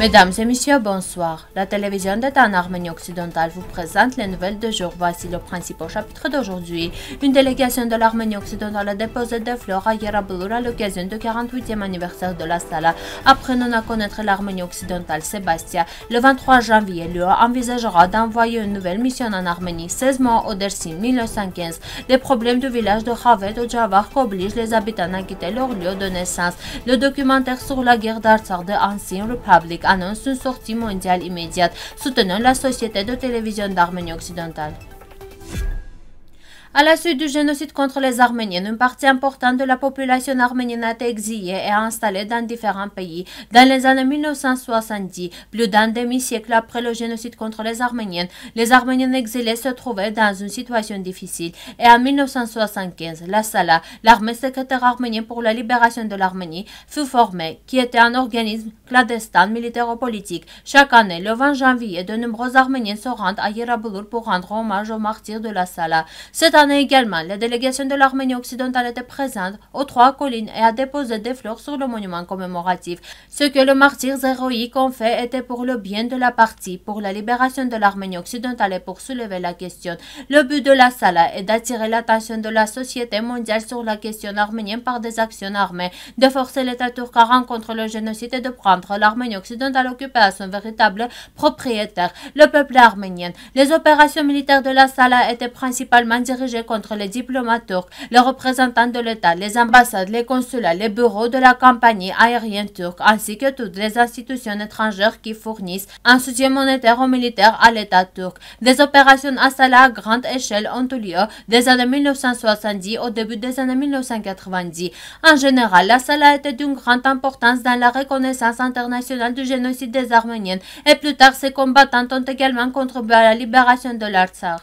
Mesdames et messieurs, bonsoir. La télévision d'État en Arménie occidentale vous présente les nouvelles de jour. Voici le principal chapitre d'aujourd'hui. Une délégation de l'Arménie occidentale a déposé des fleurs à Yerablour à l'occasion du 48e anniversaire de la Stala. Apprenons à connaître l'Arménie occidentale, Sébastien, le 23 janvier, l'UE envisagera d'envoyer une nouvelle mission en Arménie, 16 mois au Dersim 1915. Les problèmes du village de Havet au Javar obligent les habitants à quitter leur lieu de naissance. Le documentaire sur la guerre d'Artsar de Ancien Republic annonce une sortie mondiale immédiate soutenant la société de télévision d'Arménie occidentale. À la suite du génocide contre les Arméniens, une partie importante de la population arménienne a été exilée et installée dans différents pays. Dans les années 1970, plus d'un demi-siècle après le génocide contre les Arméniens, les Arméniens exilés se trouvaient dans une situation difficile. Et en 1975, la SALA, l'armée secrétaire arménienne pour la libération de l'Arménie, fut formée, qui était un organisme clandestin militaire-politique. Chaque année, le 20 janvier, de nombreux Arméniens se rendent à Yerabulur pour rendre hommage aux martyrs de la SALA également, la délégation de l'Arménie occidentale était présente aux trois collines et a déposé des fleurs sur le monument commémoratif. Ce que les martyrs héroïques ont fait était pour le bien de la partie, pour la libération de l'Arménie occidentale et pour soulever la question. Le but de la Sala est d'attirer l'attention de la société mondiale sur la question arménienne par des actions armées, de forcer l'État turc à rencontrer le génocide et de prendre l'Arménie occidentale occupée à son véritable propriétaire, le peuple arménien. Les opérations militaires de la Sala étaient principalement dirigées contre les diplomates turcs, les représentants de l'État, les ambassades, les consulats, les bureaux de la compagnie aérienne turque, ainsi que toutes les institutions étrangères qui fournissent un soutien monétaire ou militaire à l'État turc. Des opérations à Salah à grande échelle ont eu lieu des années 1970 au début des années 1990. En général, la Salah était d'une grande importance dans la reconnaissance internationale du génocide des Arméniens et plus tard, ses combattants ont également contribué à la libération de l'Artsakh.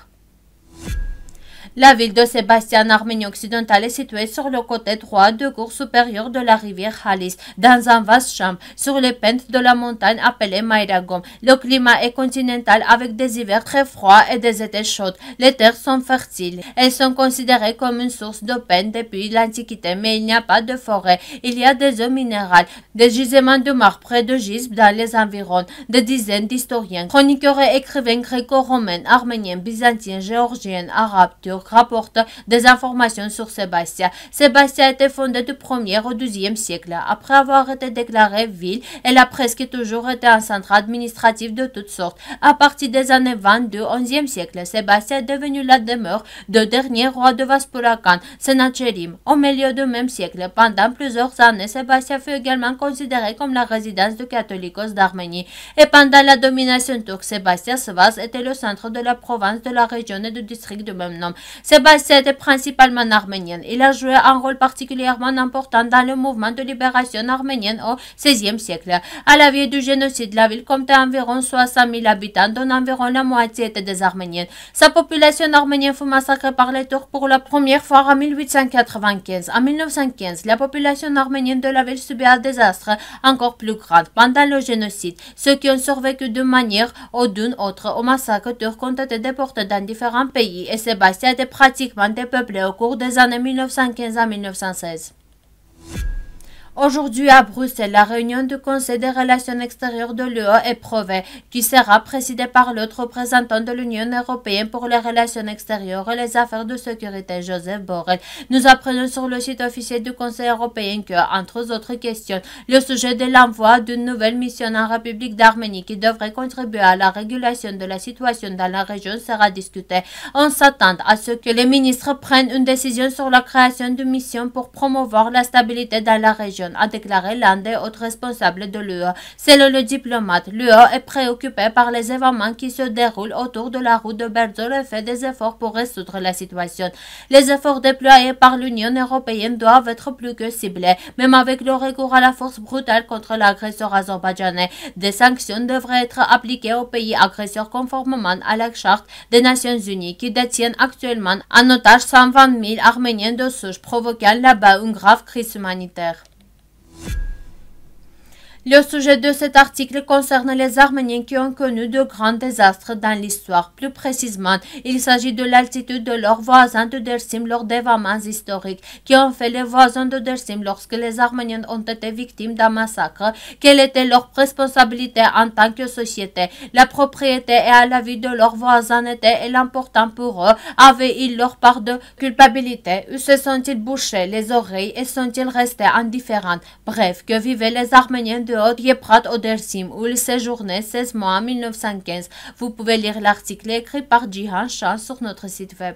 La ville de Sébastien en Arménie occidentale est située sur le côté droit de cours supérieur de la rivière Halis, dans un vaste champ, sur les pentes de la montagne appelée Maïragom. Le climat est continental avec des hivers très froids et des étés chauds. Les terres sont fertiles. Elles sont considérées comme une source de peine depuis l'Antiquité, mais il n'y a pas de forêt. Il y a des eaux minérales, des gisements de marbre près de gisbe dans les environs. Des dizaines d'historiens, chroniqueurs et écrivains gréco-romains, arméniens, byzantins, géorgiens, arabes, turcs, rapporte des informations sur Sébastia. Sébastia a été fondée du 1er au 12e siècle. Après avoir été déclarée ville, elle a presque toujours été un centre administratif de toutes sortes. À partir des années 20 du 11e siècle, Sébastia est devenu la demeure de dernier roi de Vaspurakan, Senacherim. Au milieu du même siècle, pendant plusieurs années, Sébastia fut également considérée comme la résidence du catholicos d'Arménie. Et pendant la domination turque, Sébastien Svaz était le centre de la province de la région et du district du même nom. Sébastien était principalement arménien. Il a joué un rôle particulièrement important dans le mouvement de libération arménienne au XVIe siècle. À la vie du génocide, la ville comptait environ 60 000 habitants, dont environ la moitié étaient des Arméniens. Sa population arménienne fut massacrée par les Turcs pour la première fois en 1895. En 1915, la population arménienne de la ville subit un désastre encore plus grave pendant le génocide. Ceux qui ont survécu d'une manière ou d'une autre au massacre turc ont été déportés dans différents pays et Sébastien était pratiquement dépeuplé au cours des années 1915 à 1916. Aujourd'hui à Bruxelles, la réunion du Conseil des relations extérieures de l'UE est prouvée, qui sera présidée par l'autre représentant de l'Union européenne pour les relations extérieures et les affaires de sécurité, Joseph Borrell. Nous apprenons sur le site officiel du Conseil européen que, entre autres questions, le sujet de l'envoi d'une nouvelle mission en République d'Arménie qui devrait contribuer à la régulation de la situation dans la région sera discuté. On s'attend à ce que les ministres prennent une décision sur la création d'une mission pour promouvoir la stabilité dans la région a déclaré l'un des autres responsables de l'UE. Selon le diplomate, l'UE est préoccupée par les événements qui se déroulent autour de la route de Berzo et fait des efforts pour résoudre la situation. Les efforts déployés par l'Union européenne doivent être plus que ciblés, même avec le recours à la force brutale contre l'agresseur azerbaïdjanais. Des sanctions devraient être appliquées aux pays agresseurs conformément à la charte des Nations Unies qui détiennent actuellement en otage 120 000 Arméniens de Souche, provoquant là-bas une grave crise humanitaire. Le sujet de cet article concerne les Arméniens qui ont connu de grands désastres dans l'histoire. Plus précisément, il s'agit de l'altitude de leurs voisins de Dersim lors d'événements historiques qui ont fait les voisins de Dersim lorsque les Arméniens ont été victimes d'un massacre. Quelle était leur responsabilité en tant que société La propriété et à la vie de leurs voisins était l'important pour eux. Avaient-ils leur part de culpabilité Ou se sont-ils bouchés les oreilles et sont-ils restés indifférents Bref, que vivaient les Arméniens de Hérode, Yeprat Odersim, où il séjournait 16 mois en 1915. Vous pouvez lire l'article écrit par Jihan Shah sur notre site web.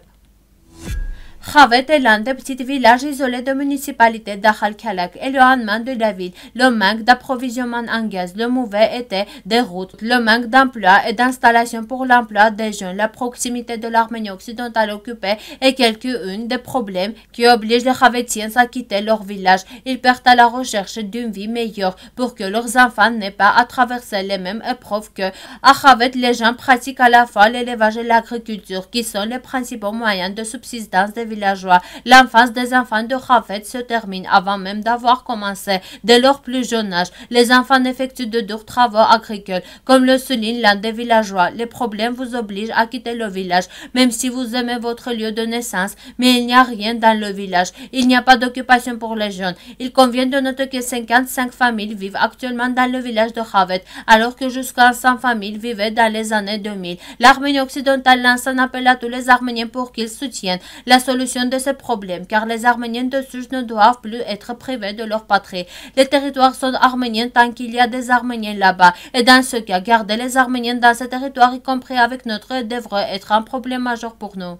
Khavet est l'un des petits villages isolés de municipalité Kalak et le rendement de la ville. Le manque d'approvisionnement en gaz, le mauvais était des routes, le manque d'emploi et d'installation pour l'emploi des jeunes, la proximité de l'Arménie occidentale occupée et quelques-unes des problèmes qui obligent les Khavetiens à quitter leur village. Ils perdent à la recherche d'une vie meilleure pour que leurs enfants n'aient pas à traverser les mêmes épreuves que à Khavet, les gens pratiquent à la fois l'élevage et l'agriculture qui sont les principaux moyens de subsistance des villageois. L'enfance des enfants de Ravet se termine avant même d'avoir commencé. Dès leur plus jeune âge, les enfants effectuent de durs travaux agricoles. Comme le souligne l'un des villageois, les problèmes vous obligent à quitter le village, même si vous aimez votre lieu de naissance, mais il n'y a rien dans le village. Il n'y a pas d'occupation pour les jeunes. Il convient de noter que 55 familles vivent actuellement dans le village de Havet, alors que jusqu'à 100 familles vivaient dans les années 2000. L'Arménie occidentale lance un appel à tous les Arméniens pour qu'ils soutiennent la solution de ces problèmes, car les Arméniens de Suge ne doivent plus être privés de leur patrie. Les territoires sont arméniens tant qu'il y a des Arméniens là-bas, et dans ce cas, garder les Arméniens dans ces territoires, y compris avec notre, devrait être un problème majeur pour nous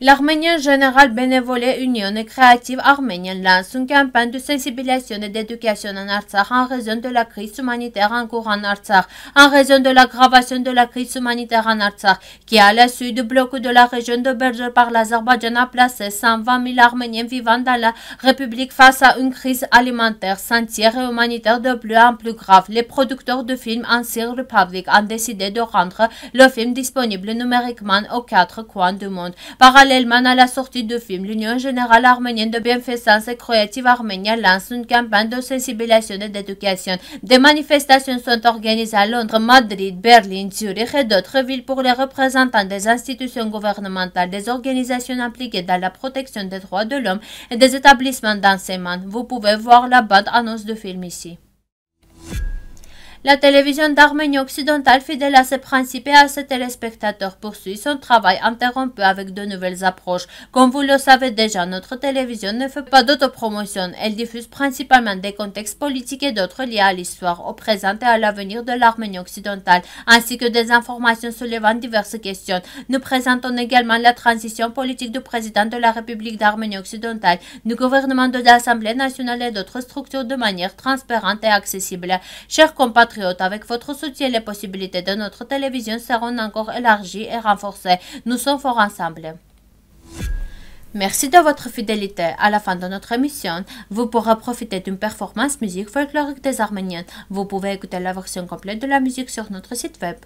l'Arménien Général bénévolé Union Créative Arménienne lance une campagne de sensibilisation et d'éducation en Artsakh en raison de la crise humanitaire en cours en Artsakh, en raison de l'aggravation de la crise humanitaire en Artsakh, qui à la suite du bloc de la région de Berger par l'Azerbaïdjan a placé 120 000 Arméniens vivant dans la République face à une crise alimentaire, sentière et humanitaire de plus en plus grave. Les producteurs de films en Syrie Republic ont décidé de rendre le film disponible numériquement aux quatre coins du monde. Par Parallèlement à la sortie du film, l'Union générale arménienne de bienfaisance et créative arménienne lance une campagne de sensibilisation et d'éducation. Des manifestations sont organisées à Londres, Madrid, Berlin, Zurich et d'autres villes pour les représentants des institutions gouvernementales, des organisations impliquées dans la protection des droits de l'homme et des établissements d'enseignement. Vous pouvez voir la bande annonce du film ici. La télévision d'Arménie occidentale, fidèle à ses principes et à ses téléspectateurs, poursuit son travail interrompu avec de nouvelles approches. Comme vous le savez déjà, notre télévision ne fait pas d'autopromotion. Elle diffuse principalement des contextes politiques et d'autres liés à l'histoire, au présent et à l'avenir de l'Arménie occidentale, ainsi que des informations soulevant diverses questions. Nous présentons également la transition politique du président de la République d'Arménie occidentale, du gouvernement de l'Assemblée nationale et d'autres structures de manière transparente et accessible. Chers compatriotes, avec votre soutien, les possibilités de notre télévision seront encore élargies et renforcées. Nous sommes forts ensemble. Merci de votre fidélité. À la fin de notre émission, vous pourrez profiter d'une performance musique folklorique des Arméniens. Vous pouvez écouter la version complète de la musique sur notre site web.